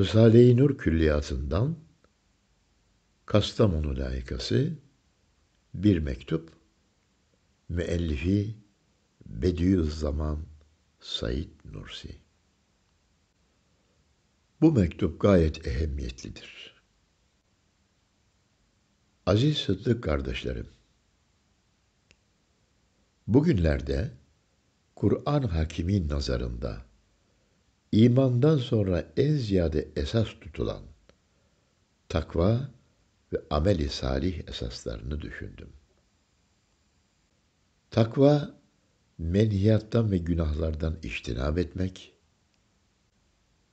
Risale-i Nur Külliyatı'ndan Kastamonu Layıkası Bir Mektup Müellifi Bediüzzaman Said Nursi Bu mektup gayet ehemmiyetlidir. Aziz Sıddık kardeşlerim, bugünlerde Kur'an hakimin nazarında imandan sonra en ziyade esas tutulan takva ve ameli salih esaslarını düşündüm. Takva, menhiyattan ve günahlardan iştinab etmek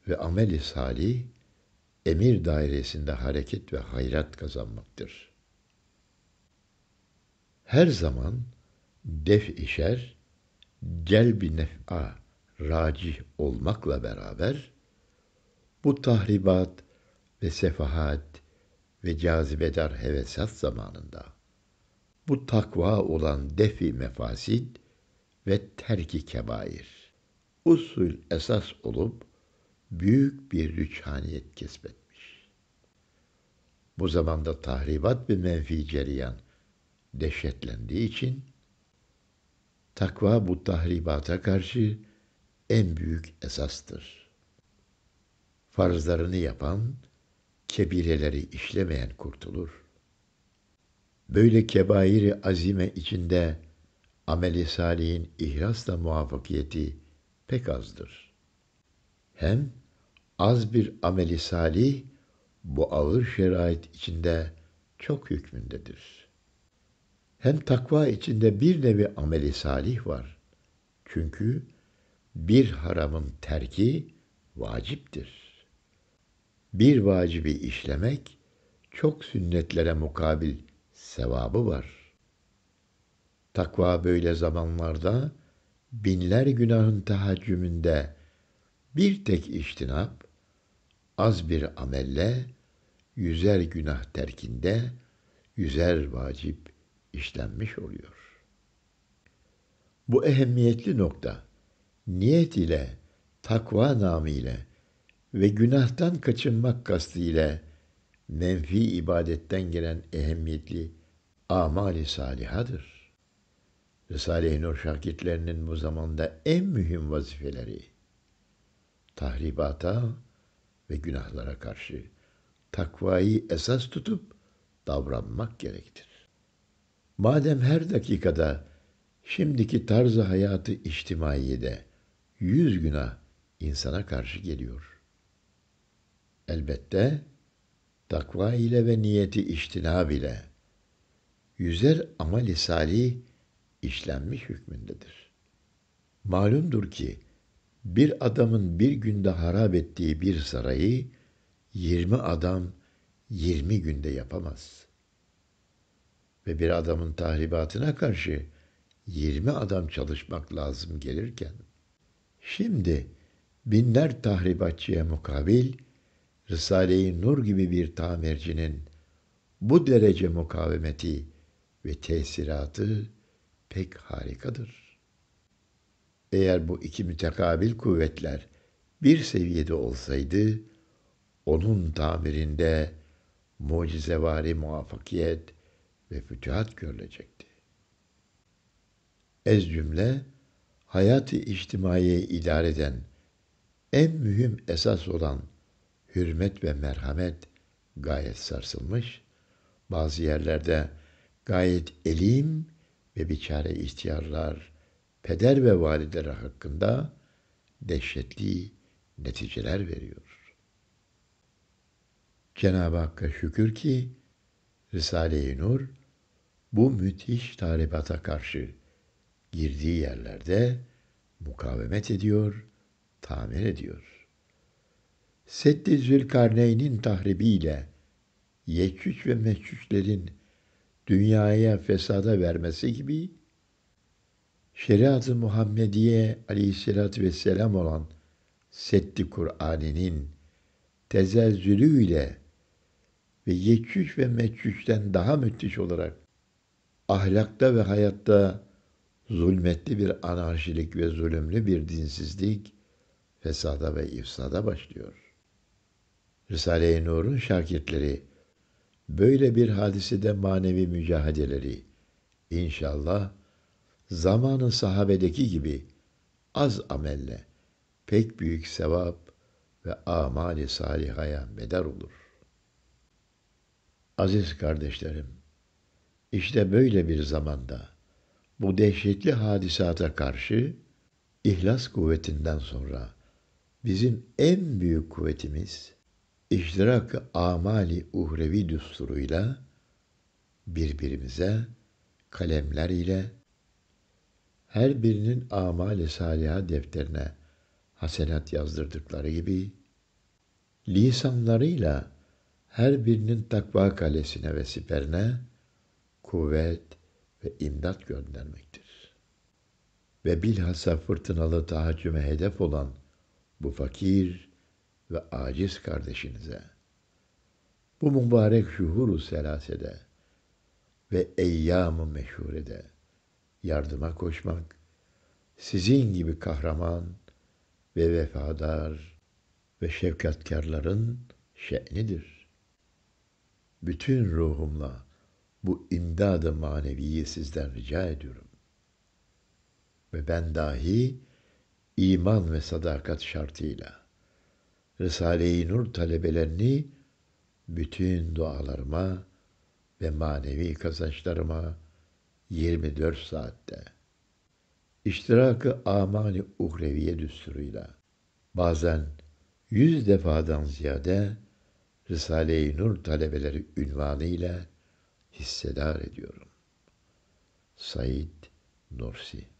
ve ameli salih, emir dairesinde hareket ve hayrat kazanmaktır. Her zaman def işer, celbi nef'a racih olmakla beraber bu tahribat ve sefahat ve cazibedar hevesat zamanında bu takva olan defi mefasid ve terki kebair usul esas olup büyük bir rüçhaniyet kesbetmiş. Bu zamanda tahribat ve menfi cereyan dehşetlendiği için takva bu tahribata karşı en büyük esastır. Farzlarını yapan, kebireleri işlemeyen kurtulur. Böyle kebairi azime içinde ameli salihin ihlasla muvaffakiyeti pek azdır. Hem az bir ameli salih bu ağır şerait içinde çok hükmündedir. Hem takva içinde bir nevi ameli salih var. Çünkü bir haramın terki vaciptir. Bir vacibi işlemek çok sünnetlere mukabil sevabı var. Takva böyle zamanlarda binler günahın tahaccümünde bir tek iştinap, az bir amelle, yüzer günah terkinde, yüzer vacip işlenmiş oluyor. Bu ehemmiyetli nokta niyet ile, takva namı ile ve günahtan kaçınmak kastı ile menfi ibadetten gelen ehemmiyetli amali salihadır. Risale-i Nur şakitlerinin bu zamanda en mühim vazifeleri tahribata ve günahlara karşı takvayı esas tutup davranmak gerektir. Madem her dakikada şimdiki tarzı hayatı içtimaiyede yüz günah insana karşı geliyor. Elbette takva ile ve niyeti iştinab bile yüzer amel-i salih işlenmiş hükmündedir. Malumdur ki bir adamın bir günde harap ettiği bir sarayı yirmi adam yirmi günde yapamaz. Ve bir adamın tahribatına karşı yirmi adam çalışmak lazım gelirken Şimdi binler tahribatçıya mukabil, Risale-i Nur gibi bir tamircinin bu derece mukavemeti ve tesiratı pek harikadır. Eğer bu iki mütekabil kuvvetler bir seviyede olsaydı, onun tamirinde mucizevari muvaffakiyet ve fütühat görülecekti. Ez cümle, hayat-ı içtimaiye idare eden en mühim esas olan hürmet ve merhamet gayet sarsılmış, bazı yerlerde gayet elim ve biçare ihtiyarlar, peder ve valideler hakkında dehşetli neticeler veriyor. Cenab-ı Hakk'a şükür ki Risale-i Nur bu müthiş talibata karşı girdiği yerlerde mukavemet ediyor, tamir ediyor. Seddi Zülkarneyn'in tahribiyle Yeküc ve Meküclerin dünyaya fesada vermesi gibi şeriat-ı Muhammediye aleyhissalatü vesselam olan Seddi Kur'an'inin tezelzülüyle ve yeküc ve meçhücden daha müthiş olarak ahlakta ve hayatta zulmetli bir anarşilik ve zulümlü bir dinsizlik fesada ve ifsada başlıyor. Risale-i Nur'un şakirtleri böyle bir hadisede manevi mücahadeleri inşallah zamanın sahabedeki gibi az amelle pek büyük sevap ve amali salihaya medar olur. Aziz kardeşlerim, işte böyle bir zamanda bu dehşetli hadisata karşı ihlas kuvvetinden sonra bizim en büyük kuvvetimiz iştirak amali uhrevi düsturuyla birbirimize kalemler ile her birinin amali saliha defterine hasenat yazdırdıkları gibi lisanlarıyla her birinin takva kalesine ve siperine kuvvet, ve imdat göndermektir. Ve bilhassa fırtınalı tahaccüme hedef olan bu fakir ve aciz kardeşinize, bu mübarek şuhuru selasede ve eyyam-ı meşhurede yardıma koşmak, sizin gibi kahraman ve vefadar ve şefkatkarların şe'nidir. Bütün ruhumla bu imdadı maneviyi sizden rica ediyorum. Ve ben dahi iman ve sadakat şartıyla Risale-i Nur talebelerini bütün dualarıma ve manevi kazançlarıma 24 saatte iştirakı amani uhreviye düsturuyla bazen yüz defadan ziyade Risale-i Nur talebeleri ünvanıyla hissedar ediyorum. Said Nursi